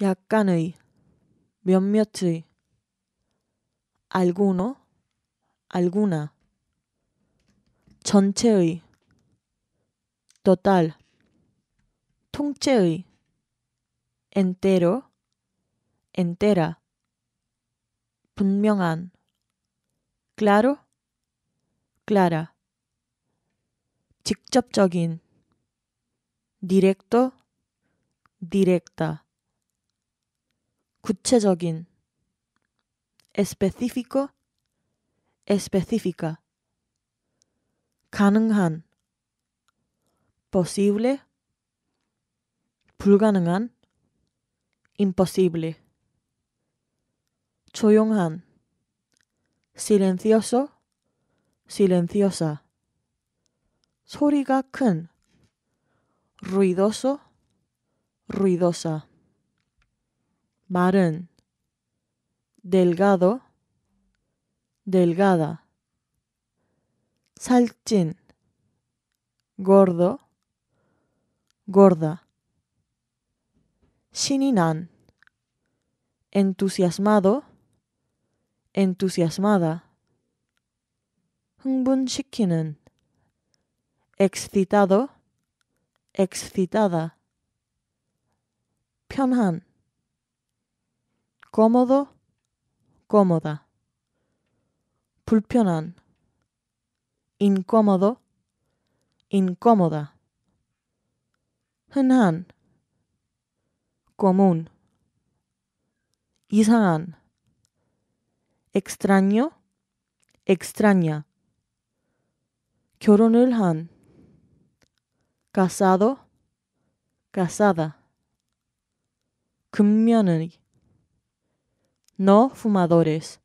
약간의, 몇몇의, alguno, alguna, 전체의, total, 통째의, entero, entera, 분명한, claro, clara, 직접적인, directo, directa, 구체적인 específico específica 가능한 posible 불가능한 imposible 조용한 silencioso silenciosa 소리가 큰 ruidoso ruidosa delgado delgada Salchín. gordo gorda Shininan entusiasmado entusiasmada 흥분시키는 excitado excitada 편한 cómodo, cómoda. 불편한, incómodo, incómoda. 흔한, común. 이상한, extraño, extraña. 결혼을 casado, casada. 금면의 no fumadores.